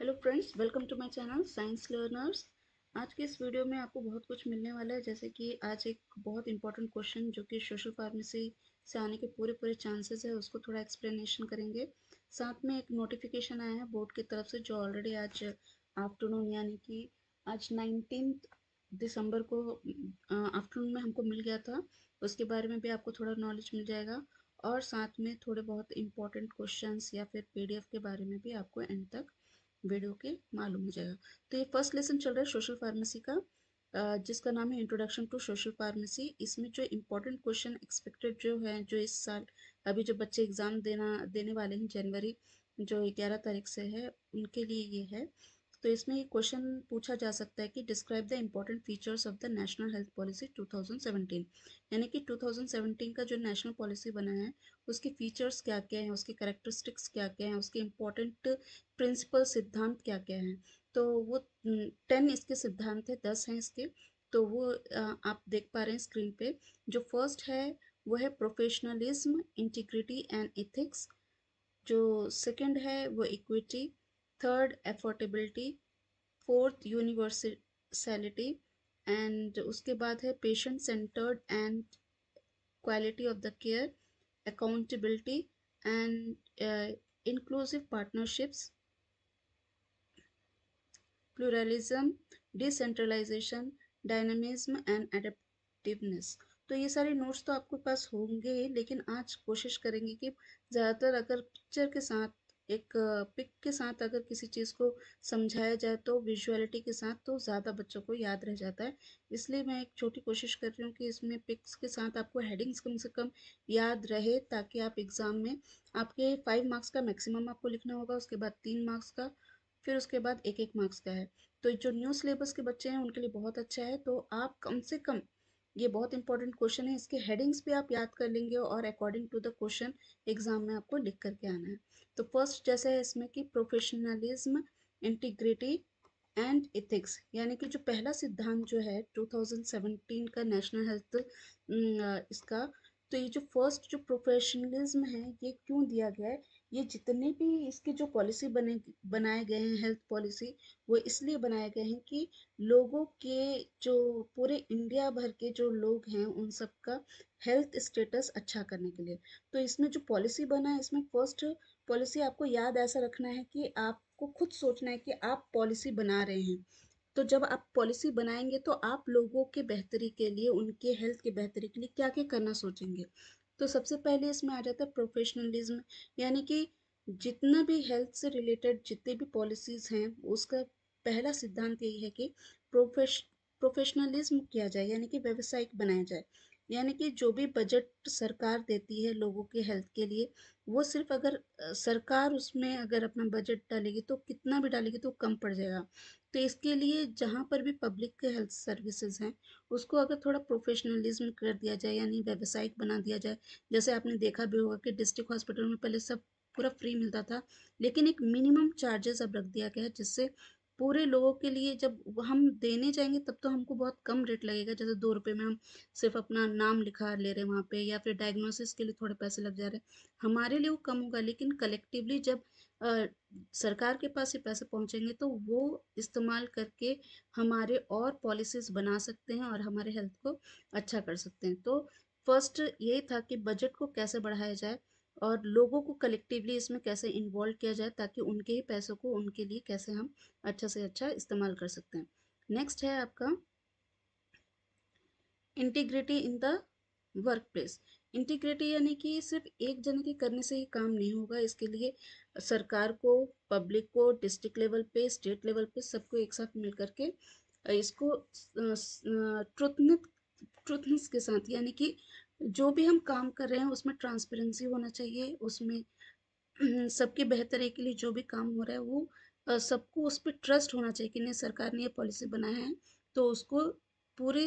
hello friends welcome to my channel science learners आज के इस वीडियो में आपको बहुत कुछ मिलने वाला है जैसे कि आज एक बहुत इंपॉर्टेंट क्वेश्चन जो कि सोशल फार्मेसी से आने के पूरे पूरे चांसेस है उसको थोड़ा एक्सप्लेनेशन करेंगे साथ में एक नोटिफिकेशन आया है बोर्ड की तरफ से जो ऑलरेडी आज आफ्टरनून यानी कि आज नाइनटीन दिसंबर को आफ्टरनून में हमको मिल गया था उसके बारे में भी आपको थोड़ा नॉलेज मिल जाएगा और साथ में थोड़े बहुत इम्पॉर्टेंट क्वेश्चंस या फिर पीडीएफ के बारे में भी आपको एंड तक वीडियो के मालूम हो जाएगा तो ये फर्स्ट लेसन चल रहा है सोशल फार्मेसी का जिसका नाम है इंट्रोडक्शन टू सोशल फार्मेसी इसमें जो इम्पोर्टेंट क्वेश्चन एक्सपेक्टेड जो है जो इस साल अभी जो बच्चे एग्ज़ाम देना देने वाले हैं जनवरी जो ग्यारह तारीख से है उनके लिए ये है तो इसमें ये क्वेश्चन पूछा जा सकता है कि describe the important features of the national health policy 2017 यानी कि 2017 का जो नेशनल पॉलिसी बना है उसके फीचर्स क्या क्या हैं उसके करेक्टरिस्टिक्स क्या क्या हैं उसके इम्पोर्टेंट प्रिंसिपल सिद्धांत क्या क्या हैं तो वो टेन इसके सिद्धांत हैं दस हैं इसके तो वो आप देख पा रहे हैं स्क्रीन पर जो फर्स्ट है वो है प्रोफेशनलिज्म इंटीग्रिटी एंड एथिक्स जो सेकेंड है वो equity third affordability fourth universality and उसके बाद है patient centred and quality of the care accountability and inclusive partnerships pluralism decentralisation dynamism and adaptiveness तो ये सारे नोट्स तो आपके पास होंगे ही लेकिन आज कोशिश करेंगे कि ज़्यादातर अगर पिक्चर के साथ एक पिक के साथ अगर किसी चीज़ को समझाया जाए तो विजुअलिटी के साथ तो ज़्यादा बच्चों को याद रह जाता है इसलिए मैं एक छोटी कोशिश कर रही हूँ कि इसमें पिक्स के साथ आपको हेडिंग्स कम से कम याद रहे ताकि आप एग्ज़ाम में आपके फाइव मार्क्स का मैक्सिमम आपको लिखना होगा उसके बाद तीन मार्क्स का फिर उसके बाद एक एक मार्क्स का है तो जो न्यू सिलेबस के बच्चे हैं उनके लिए बहुत अच्छा है तो आप कम से कम ये बहुत इंपॉर्टेंट क्वेश्चन है इसके हेडिंग्स भी आप याद कर लेंगे और according to the question exam में आपको लिख करके आना है तो फर्स्ट जैसे है इसमें कि प्रोफेशनलिज्म इंटीग्रिटी एंड इथिक्स यानी कि जो पहला सिद्धांत जो है 2017 का नेशनल हेल्थ हम्म, इसका तो ये जो फर्स्ट जो प्रोफेशनलिज्म है ये क्यों दिया गया है ये जितने भी इसके जो पॉलिसी बने बनाए गए हैं हेल्थ पॉलिसी वो इसलिए बनाए गए हैं कि लोगों के जो पूरे इंडिया भर के जो लोग हैं उन सबका हेल्थ स्टेटस अच्छा करने के लिए तो इसमें जो पॉलिसी बना है इसमें फर्स्ट पॉलिसी आपको याद ऐसा रखना है कि आपको खुद सोचना है कि आप पॉलिसी बना रहे हैं तो जब आप पॉलिसी बनाएंगे तो आप लोगों के बेहतरी के लिए उनके हेल्थ के बेहतरी के लिए क्या क्या करना सोचेंगे तो सबसे पहले इसमें आ जाता है प्रोफेशनलिज्म यानी कि जितना भी हेल्थ से रिलेटेड जितने भी पॉलिसीज़ हैं उसका पहला सिद्धांत यही है कि प्रोफेश प्रोफेशनलिज्म किया जाए यानी कि व्यावसायिक बनाया जाए यानी कि जो भी बजट सरकार देती है लोगों के हेल्थ के लिए वो सिर्फ अगर सरकार उसमें अगर अपना बजट डालेगी तो कितना भी डालेगी तो कम पड़ जाएगा तो इसके लिए जहाँ पर भी पब्लिक के हेल्थ सर्विसेज हैं उसको अगर थोड़ा प्रोफेशनलिज्म कर दिया जाए यानी व्यावसायिक बना दिया जाए जैसे आपने देखा भी होगा कि डिस्ट्रिक्ट हॉस्पिटल में पहले सब पूरा फ्री मिलता था लेकिन एक मिनिमम चार्जेस अब रख दिया गया है जिससे पूरे लोगों के लिए जब हम देने जाएंगे तब तो हमको बहुत कम रेट लगेगा जैसे दो रुपये में हम सिर्फ अपना नाम लिखा ले रहे हैं वहाँ पे या फिर डायग्नोसिस के लिए थोड़े पैसे लग जा रहे हैं हमारे लिए वो कम होगा लेकिन कलेक्टिवली जब आ, सरकार के पास ये पैसे पहुँचेंगे तो वो इस्तेमाल करके हमारे और पॉलिसीज बना सकते हैं और हमारे हेल्थ को अच्छा कर सकते हैं तो फर्स्ट यही था कि बजट को कैसे बढ़ाया जाए और लोगों को कलेक्टिवली इसमें कैसे इन्वॉल्व किया जाए ताकि उनके ही पैसों को उनके लिए कैसे हम अच्छा से अच्छा इस्तेमाल कर सकते हैं नेक्स्ट है आपका integrity in the workplace integrity यानी कि सिर्फ एक जन के करने से ही काम नहीं होगा इसके लिए सरकार को पब्लिक को डिस्ट्रिक्ट लेवल पे स्टेट लेवल पे सबको एक साथ मिल करके इसको ट्रुथनित ट्रुथनेस के साथ यानी कि जो भी हम काम कर रहे हैं उसमें ट्रांसपेरेंसी होना चाहिए उसमें सबके बेहतरी के लिए जो भी काम हो रहा है वो सबको उस पर ट्रस्ट होना चाहिए कि नहीं सरकार ने ये पॉलिसी बनाया है तो उसको पूरे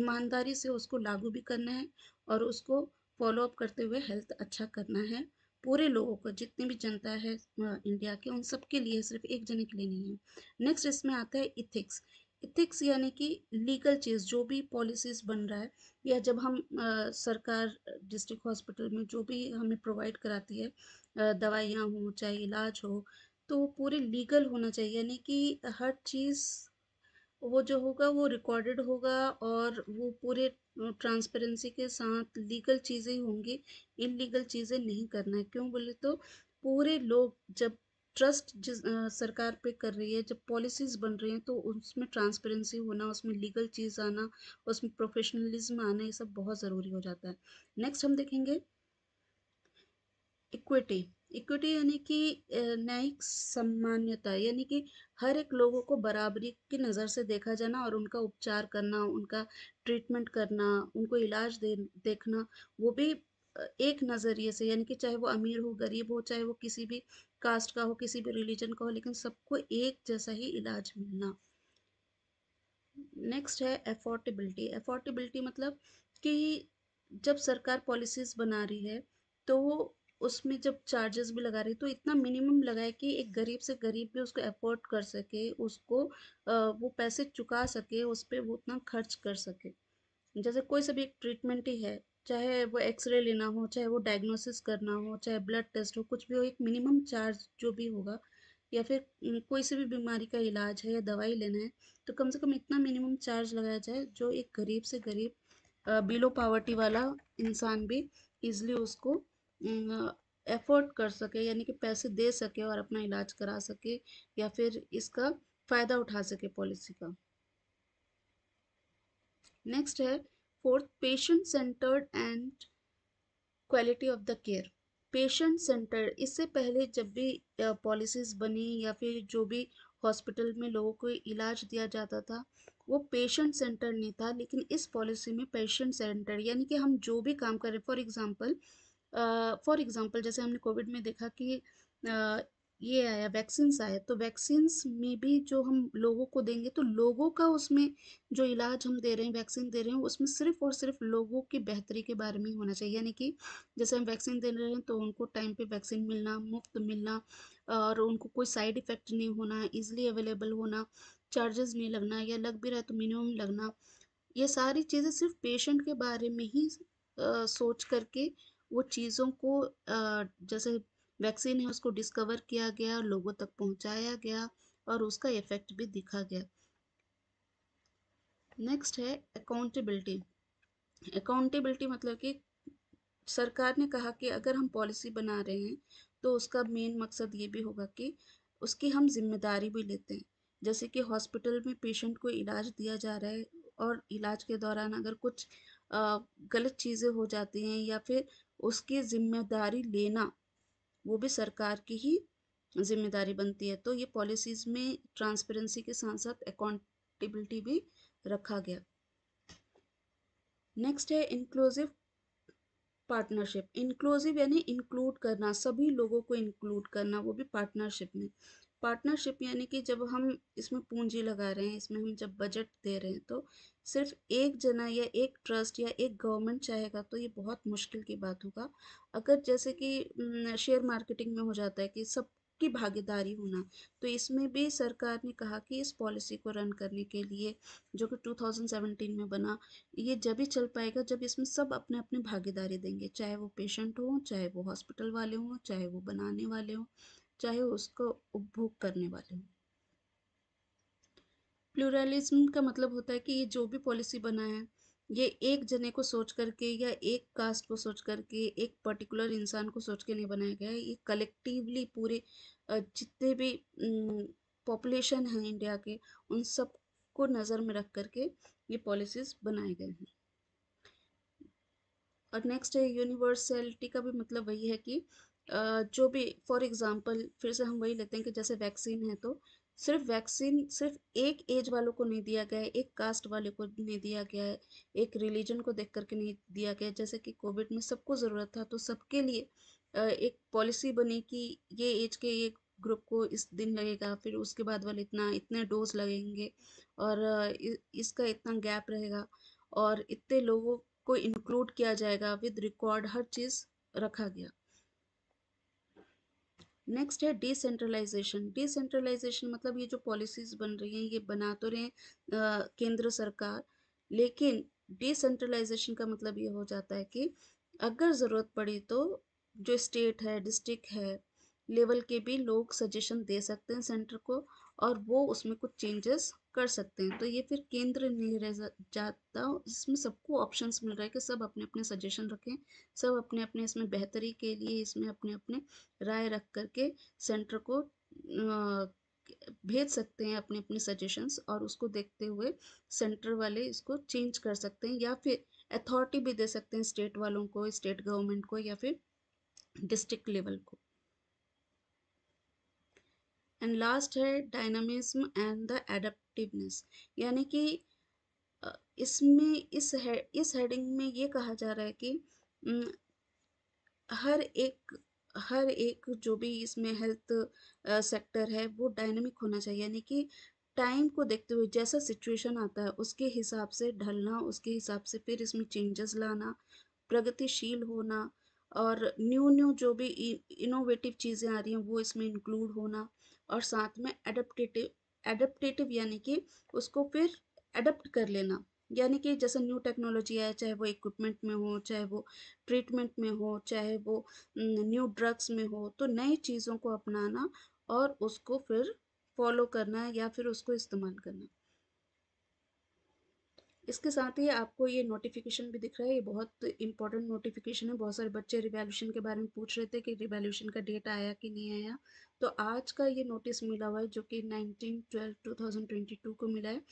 ईमानदारी से उसको लागू भी करना है और उसको फॉलोअप करते हुए हेल्थ अच्छा करना है पूरे लोगों को जितनी भी जनता है इंडिया के उन सब के लिए सिर्फ एक जने के लिए नहीं है नेक्स्ट इसमें आता है इथिक्स इथिक्स यानी कि लीगल चीज़ जो भी पॉलिसीज़ बन रहा है या जब हम आ, सरकार डिस्ट्रिक्ट हॉस्पिटल में जो भी हमें प्रोवाइड कराती है दवाइयाँ हों चाहे इलाज हो तो वो पूरे लीगल होना चाहिए यानी कि हर चीज़ वो जो होगा वो रिकॉर्डेड होगा और वो पूरे ट्रांसपेरेंसी के साथ लीगल चीज़ें होंगी इन लीगल चीज़ें नहीं करना है क्यों बोले तो पूरे लोग जब ट्रस्ट जिस सरकार पे कर रही है जब पॉलिसीज़ बन रही हैं तो उसमें ट्रांसपेरेंसी होना उसमें लीगल चीज़ आना उसमें प्रोफेशनलिज्म आना ये सब बहुत ज़रूरी हो जाता है नेक्स्ट हम देखेंगे इक्विटी इक्विटी यानी कि न्यायिक सामान्यता यानी कि हर एक लोगों को बराबरी की नज़र से देखा जाना और उनका उपचार करना उनका ट्रीटमेंट करना उनको इलाज दे देखना वो भी एक नज़रिए से यानी कि चाहे वो अमीर हो गरीब हो चाहे वो किसी भी कास्ट का हो किसी भी रिलीजन का हो लेकिन सबको एक जैसा ही इलाज मिलना नेक्स्ट है अफोर्डेबिलिटी अफोर्डेबिलिटी मतलब कि जब सरकार पॉलिसीज बना रही है तो उसमें जब चार्जेस भी लगा रही है तो इतना मिनिमम लगाए कि एक गरीब से गरीब भी उसको अफोर्ड कर सके उसको वो पैसे चुका सके उस पर वो उतना खर्च कर सके जैसे कोई सा भी एक ट्रीटमेंट ही है चाहे वो एक्सरे लेना हो चाहे वो डायग्नोसिस करना हो चाहे ब्लड टेस्ट हो कुछ भी हो एक मिनिमम चार्ज जो भी होगा या फिर कोई से भी बीमारी का इलाज है या दवाई लेना है तो कम से कम इतना मिनिमम चार्ज लगाया जाए जो एक गरीब से गरीब बिलो पावर्टी वाला इंसान भी इजली उसको एफोर्ड कर सके यानी कि पैसे दे सके और अपना इलाज करा सके या फिर इसका फ़ायदा उठा सके पॉलिसी का नेक्स्ट है Fourth, patient centered and quality of the care patient centre इससे पहले जब भी पॉलिसीज बनी या फिर जो भी हॉस्पिटल में लोगों को इलाज दिया जाता था वो पेशेंट सेंटर नहीं था लेकिन इस पॉलिसी में पेशेंट सेंटर यानी कि हम जो भी काम करें फॉर एग्ज़ाम्पल फॉर एग्ज़ाम्पल जैसे हमने कोविड में देखा कि ये आया वैक्सीन्स आया तो वैक्सीन्स में भी जो हम लोगों को देंगे तो लोगों का उसमें जो इलाज हम दे रहे हैं वैक्सीन दे रहे हैं उसमें सिर्फ और सिर्फ लोगों की बेहतरी के बारे में होना चाहिए यानी कि जैसे हम वैक्सीन दे रहे हैं तो उनको टाइम पे वैक्सीन मिलना मुफ्त मिलना और उनको कोई साइड इफ़ेक्ट नहीं होना ईजिली अवेलेबल होना चार्जेस नहीं लगना या लग भी रहा है तो मिनिमम लगना ये सारी चीज़ें सिर्फ पेशेंट के बारे में ही आ, सोच करके वो चीज़ों को आ, जैसे वैक्सीन है उसको डिस्कवर किया गया और लोगों तक पहुंचाया गया और उसका इफेक्ट भी दिखा गया नेक्स्ट है अकाउंटेबिलिटी अकाउंटेबिलिटी मतलब कि सरकार ने कहा कि अगर हम पॉलिसी बना रहे हैं तो उसका मेन मकसद ये भी होगा कि उसकी हम जिम्मेदारी भी लेते हैं जैसे कि हॉस्पिटल में पेशेंट को इलाज दिया जा रहा है और इलाज के दौरान अगर कुछ गलत चीज़ें हो जाती हैं या फिर उसकी जिम्मेदारी लेना वो भी सरकार की ही जिम्मेदारी बनती है तो ये पॉलिसीज़ में ट्रांसपेरेंसी के साथ साथ अकाउंटेबिलिटी भी रखा गया नेक्स्ट है इंक्लूसिव पार्टनरशिप इंक्लूसिव यानी इंक्लूड करना सभी लोगों को इंक्लूड करना वो भी पार्टनरशिप में पार्टनरशिप यानी कि जब हम इसमें पूंजी लगा रहे हैं इसमें हम जब बजट दे रहे हैं तो सिर्फ एक जना या एक ट्रस्ट या एक गवर्नमेंट चाहेगा तो ये बहुत मुश्किल की बात होगा अगर जैसे कि शेयर मार्केटिंग में हो जाता है कि सब की भागीदारी होना तो इसमें भी सरकार ने कहा कि इस पॉलिसी को रन करने के लिए जो कि 2017 में बना ये जब ही चल पाएगा जब इसमें सब अपने अपने भागीदारी देंगे चाहे वो पेशेंट हो चाहे वो हॉस्पिटल वाले हों चाहे वो बनाने वाले हों चाहे उसको उपभोग करने वाले हों प्लूरलिज्म का मतलब होता है कि ये जो भी पॉलिसी बना है ये एक जने को सोच करके या एक कास्ट को सोच करके एक पर्टिकुलर इंसान को सोच के नहीं बनाया गया है ये कलेक्टिवली पूरे जितने भी पॉपुलेशन है इंडिया के उन सब को नज़र में रख करके ये पॉलिसीज़ बनाए गए हैं और नेक्स्ट है यूनिवर्सलिटी का भी मतलब वही है कि जो भी फॉर एग्ज़ाम्पल फिर से हम वही लेते हैं कि जैसे वैक्सीन है तो सिर्फ वैक्सीन सिर्फ एक एज वालों को नहीं दिया गया है एक कास्ट वाले को नहीं दिया गया है एक रिलीजन को देख करके नहीं दिया गया जैसे कि कोविड में सबको ज़रूरत था तो सबके लिए एक पॉलिसी बनी कि ये एज के एक ग्रुप को इस दिन लगेगा फिर उसके बाद वाले इतना इतने डोज लगेंगे और इसका इतना गैप रहेगा और इतने लोगों को इंक्लूड किया जाएगा विद रिकॉर्ड हर चीज़ रखा गया नेक्स्ट है डिसेंट्रलाइजेशन डिसेंट्रलाइजेशन मतलब ये जो पॉलिसीज बन रही हैं ये बना तो रहे केंद्र सरकार लेकिन डिसेंट्रलाइजेशन का मतलब ये हो जाता है कि अगर ज़रूरत पड़ी तो जो स्टेट है डिस्ट्रिक्ट है लेवल के भी लोग सजेशन दे सकते हैं सेंटर को और वो उसमें कुछ चेंजेस कर सकते हैं तो ये फिर केंद्र नहीं रह जाता इसमें सबको ऑप्शंस मिल रहा है कि सब अपने अपने सजेशन रखें सब अपने अपने इसमें बेहतरी के लिए इसमें अपने अपने राय रख करके सेंटर को भेज सकते हैं अपने अपने सजेशंस और उसको देखते हुए सेंटर वाले इसको चेंज कर सकते हैं या फिर अथॉरिटी भी दे सकते हैं स्टेट वालों को स्टेट गवर्नमेंट को या फिर डिस्ट्रिक्ट लेवल को एंड लास्ट है डायनामिज्म एंड द एडेप्टिवनेस यानी कि इसमें इस है इस हेडिंग में ये कहा जा रहा है कि हर एक हर एक जो भी इसमें हेल्थ सेक्टर है वो डायनामिक होना चाहिए यानी कि टाइम को देखते हुए जैसा सिचुएशन आता है उसके हिसाब से ढलना उसके हिसाब से फिर इसमें चेंजेस लाना प्रगतिशील होना और न्यू न्यू जो भी इनोवेटिव चीज़ें आ रही हैं वो इसमें इंक्लूड होना और साथ में एडप्टेटिव एडप्टेटिव यानी कि उसको फिर एडप्ट कर लेना यानी कि जैसे न्यू टेक्नोलॉजी आए चाहे वो इक्विपमेंट में हो चाहे वो ट्रीटमेंट में हो चाहे वो न्यू ड्रग्स में हो तो नई चीज़ों को अपनाना और उसको फिर फॉलो करना या फिर उसको इस्तेमाल करना इसके साथ ही आपको ये नोटिफिकेशन भी दिख रहा है ये बहुत इंपॉर्टेंट नोटिफिकेशन है बहुत सारे बच्चे रिवॉल्यूशन के बारे में पूछ रहे थे कि रिवॉल्यूशन का डेट आया कि नहीं आया तो आज का ये नोटिस मिला हुआ है जो कि nineteen twelve two thousand twenty two को मिला है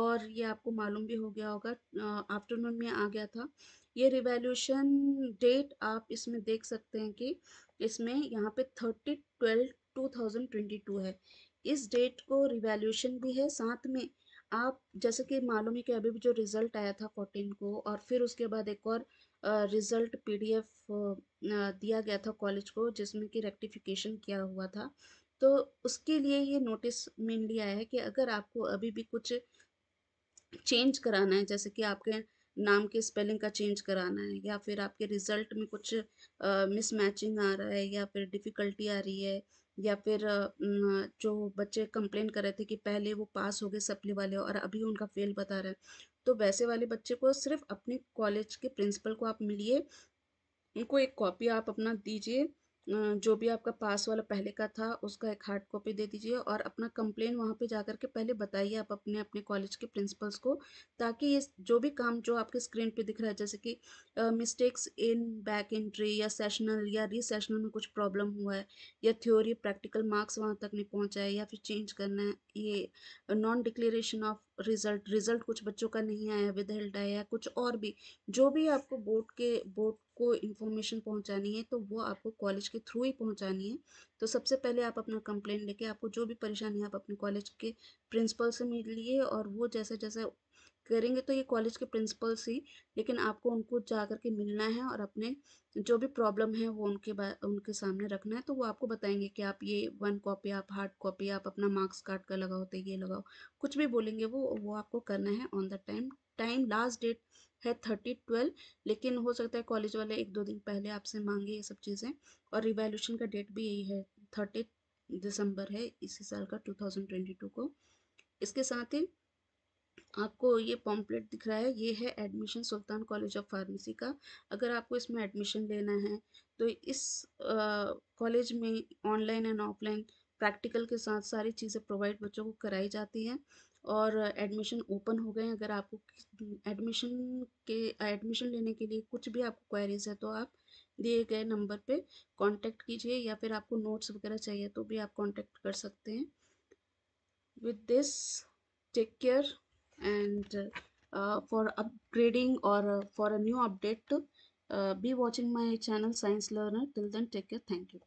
और ये आपको मालूम भी हो गया होगा आफ्टरनून में आ गया था ये रिवॉल्यूशन डेट आप इसमें देख सकते हैं कि इसमें यहाँ पे thirty twelve two thousand twenty two है इस डेट को रिवॉल्यूशन भी है साथ में आप जैसे कि मालूम है कि अभी भी जो रिज़ल्ट आया था फोर्टीन को और फिर उसके बाद एक और रिज़ल्ट पीडीएफ दिया गया था कॉलेज को जिसमें कि रेक्टिफिकेशन किया हुआ था तो उसके लिए ये नोटिस मेनली आया है कि अगर आपको अभी भी कुछ चेंज कराना है जैसे कि आपके नाम के स्पेलिंग का चेंज कराना है या फिर आपके रिज़ल्ट में कुछ मिसमैचिंग आ रहा है या फिर डिफ़िकल्टी आ रही है या फिर जो बच्चे कंप्लेन कर रहे थे कि पहले वो पास हो गए सप्ली वाले और अभी उनका फेल बता रहे हैं तो वैसे वाले बच्चे को सिर्फ अपने कॉलेज के प्रिंसिपल को आप मिलिए उनको एक कॉपी आप अपना दीजिए जो भी आपका पास वाला पहले का था उसका एक हार्ड कॉपी दे दीजिए और अपना कंप्लेन वहाँ पे जा के पहले बताइए आप अपने अपने कॉलेज के प्रिंसिपल्स को ताकि ये जो भी काम जो आपके स्क्रीन पे दिख रहा है जैसे कि मिस्टेक्स इन बैक एंट्री या सेशनल या रीसेशनल में कुछ प्रॉब्लम हुआ है या थ्योरी प्रैक्टिकल मार्क्स वहाँ तक नहीं पहुँचा है या फिर चेंज करना है ये non declaration of result result कुछ बच्चों का नहीं आया विद हेल्ट आया कुछ और भी जो भी आपको बोर्ड के बोर्ड को इन्फॉर्मेशन पहुंचानी है तो वो आपको कॉलेज के थ्रू ही पहुंचानी है तो सबसे पहले आप अपना कंप्लेंट लेके आपको जो भी परेशानी है आप अपने कॉलेज के प्रिंसिपल से मिलिए और वो जैसे जैसे करेंगे तो ये कॉलेज के प्रिंसिपल्स ही लेकिन आपको उनको जा कर के मिलना है और अपने जो भी प्रॉब्लम है वो उनके उनके सामने रखना है तो वो आपको बताएंगे कि आप ये वन कॉपी आप हार्ड कॉपी आप अपना मार्क्स कार्ड का लगाओ तो ये लगाओ कुछ भी बोलेंगे वो वो आपको करना है on the time time last date है थर्टी ट्वेल्व लेकिन हो सकता है कॉलेज वाले एक दो दिन पहले आपसे मांगे ये सब चीज़ें और रिवॉल्यूशन का डेट भी यही है थर्टी दिसंबर है इसी साल का टू को इसके साथ ही आपको ये पॉम्पलेट दिख रहा है ये है admission Sultan college of pharmacy का अगर आपको इसमें एडमिशन लेना है तो इस कॉलेज में ऑनलाइन एंड ऑफलाइन प्रैक्टिकल के साथ सारी चीज़ें प्रोवाइड बच्चों को कराई जाती हैं और एडमिशन ओपन हो गए अगर आपको एडमिशन के एडमिशन लेने के लिए कुछ भी आपको क्वारीज है तो आप दिए गए नंबर पे कांटेक्ट कीजिए या फिर आपको नोट्स वगैरह चाहिए तो भी आप कांटेक्ट कर सकते हैं with this take care and uh, for upgrading or uh, for a new update uh, be watching my channel science learner till then take care thank you